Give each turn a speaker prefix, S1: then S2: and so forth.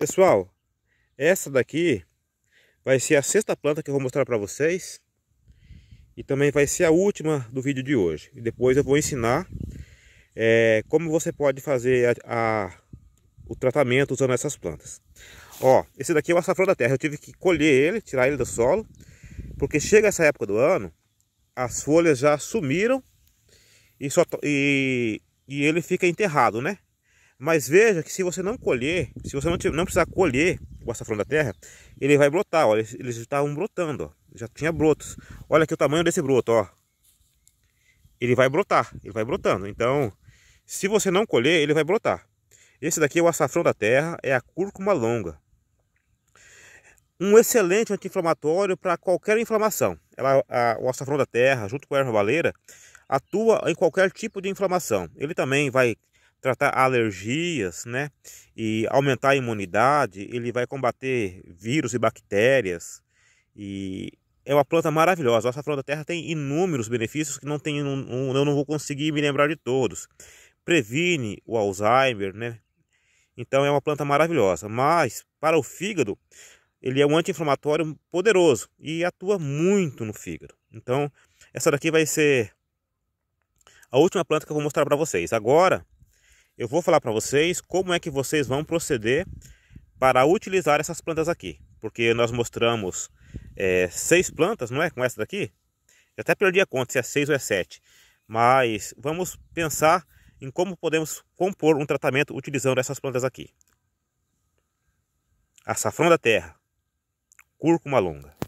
S1: Pessoal, essa daqui vai ser a sexta planta que eu vou mostrar para vocês. E também vai ser a última do vídeo de hoje. E depois eu vou ensinar é, como você pode fazer a, a, o tratamento usando essas plantas. Ó, esse daqui é o açafrão da terra. Eu tive que colher ele, tirar ele do solo. Porque chega essa época do ano, as folhas já sumiram e, só, e, e ele fica enterrado, né? Mas veja que se você não colher, se você não, tiver, não precisar colher o açafrão da terra, ele vai brotar, olha, eles estavam brotando, ó, já tinha brotos. Olha aqui o tamanho desse broto, ó. Ele vai brotar, ele vai brotando. Então, se você não colher, ele vai brotar. Esse daqui é o açafrão da terra, é a cúrcuma longa. Um excelente anti-inflamatório para qualquer inflamação. Ela, a, o açafrão da terra, junto com a erva baleira, atua em qualquer tipo de inflamação. Ele também vai tratar alergias, né? E aumentar a imunidade, ele vai combater vírus e bactérias. E é uma planta maravilhosa. Nossa flor da terra tem inúmeros benefícios que não tem, eu não vou conseguir me lembrar de todos. Previne o Alzheimer, né? Então é uma planta maravilhosa. Mas para o fígado, ele é um anti-inflamatório poderoso e atua muito no fígado. Então essa daqui vai ser a última planta que eu vou mostrar para vocês. Agora eu vou falar para vocês como é que vocês vão proceder para utilizar essas plantas aqui. Porque nós mostramos é, seis plantas, não é? Com essa daqui. Eu até perdi a conta se é seis ou é sete. Mas vamos pensar em como podemos compor um tratamento utilizando essas plantas aqui. Açafrão da terra, cúrcuma longa.